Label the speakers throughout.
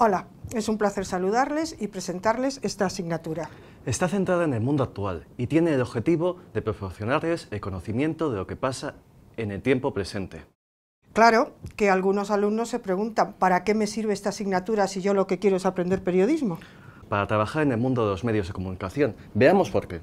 Speaker 1: Hola, es un placer saludarles y presentarles esta asignatura.
Speaker 2: Está centrada en el mundo actual y tiene el objetivo de proporcionarles el conocimiento de lo que pasa en el tiempo presente.
Speaker 1: Claro que algunos alumnos se preguntan, ¿para qué me sirve esta asignatura si yo lo que quiero es aprender
Speaker 2: periodismo? Para trabajar en el mundo de los medios de comunicación. Veamos por qué.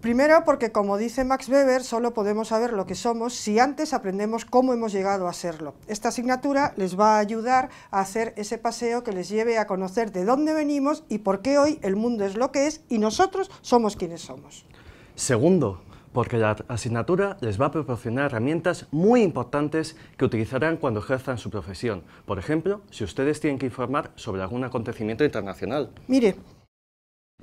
Speaker 1: Primero porque, como dice Max Weber, solo podemos saber lo que somos si antes aprendemos cómo hemos llegado a serlo. Esta asignatura les va a ayudar a hacer ese paseo que les lleve a conocer de dónde venimos y por qué hoy el mundo es lo que es y nosotros somos quienes somos.
Speaker 2: Segundo, porque la asignatura les va a proporcionar herramientas muy importantes que utilizarán cuando ejerzan su profesión. Por ejemplo, si ustedes tienen que informar sobre algún acontecimiento internacional.
Speaker 1: Mire,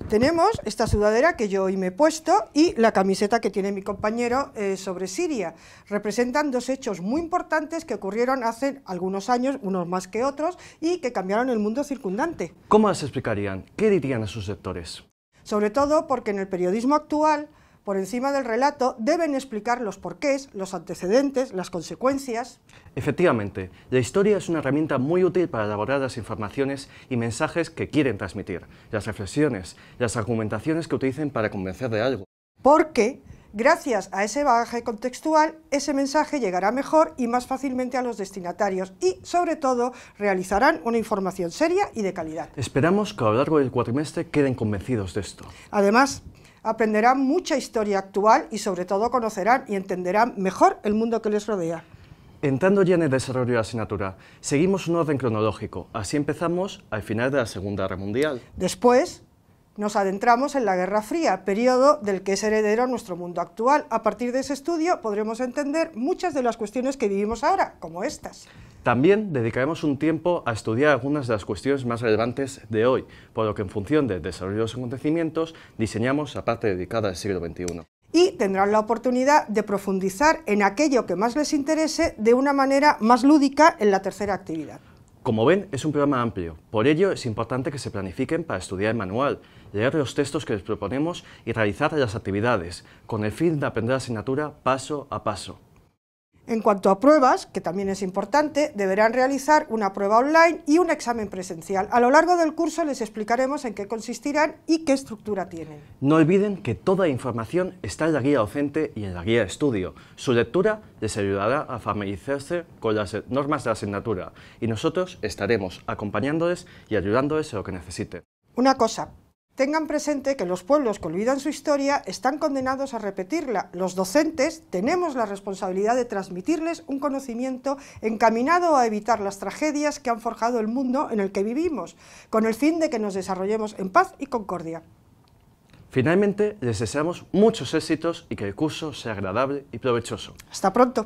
Speaker 1: tenemos esta sudadera que yo hoy me he puesto y la camiseta que tiene mi compañero eh, sobre Siria. Representan dos hechos muy importantes que ocurrieron hace algunos años, unos más que otros, y que cambiaron el mundo circundante.
Speaker 2: ¿Cómo las explicarían? ¿Qué dirían a sus sectores?
Speaker 1: Sobre todo porque en el periodismo actual por encima del relato, deben explicar los porqués, los antecedentes, las consecuencias.
Speaker 2: Efectivamente, la historia es una herramienta muy útil para elaborar las informaciones y mensajes que quieren transmitir, las reflexiones, las argumentaciones que utilicen para convencer de algo.
Speaker 1: Porque, gracias a ese bagaje contextual, ese mensaje llegará mejor y más fácilmente a los destinatarios y, sobre todo, realizarán una información seria y de calidad.
Speaker 2: Esperamos que a lo largo del cuatrimestre queden convencidos de esto. Además, aprenderán mucha
Speaker 1: historia actual y sobre todo conocerán y entenderán mejor el mundo que les rodea.
Speaker 2: Entrando ya en el desarrollo de la asignatura, seguimos un orden cronológico. Así empezamos al final de la Segunda Guerra Mundial.
Speaker 1: Después nos adentramos en la Guerra Fría, periodo del que es heredero nuestro mundo actual. A partir de ese estudio podremos entender muchas de las cuestiones que vivimos ahora, como estas.
Speaker 2: También dedicaremos un tiempo a estudiar algunas de las cuestiones más relevantes de hoy, por lo que en función del desarrollo de los acontecimientos diseñamos la parte dedicada al siglo XXI.
Speaker 1: Y tendrán la oportunidad de profundizar en aquello que más les interese de una manera más lúdica en la tercera actividad.
Speaker 2: Como ven, es un programa amplio, por ello es importante que se planifiquen para estudiar el manual, leer los textos que les proponemos y realizar las actividades, con el fin de aprender la asignatura paso a paso.
Speaker 1: En cuanto a pruebas, que también es importante, deberán realizar una prueba online y un examen presencial. A lo largo del curso les explicaremos en qué consistirán y qué estructura tienen.
Speaker 2: No olviden que toda la información está en la guía docente y en la guía de estudio. Su lectura les ayudará a familiarizarse con las normas de la asignatura y nosotros estaremos acompañándoles y ayudándoles en lo que necesiten.
Speaker 1: Una cosa, tengan presente que los pueblos que olvidan su historia están condenados a repetirla. Los docentes tenemos la responsabilidad de transmitirles un conocimiento encaminado a evitar las tragedias que han forjado el mundo en el que vivimos, con el fin de que nos desarrollemos en paz y concordia.
Speaker 2: Finalmente, les deseamos muchos éxitos y que el curso sea agradable y provechoso. Hasta pronto.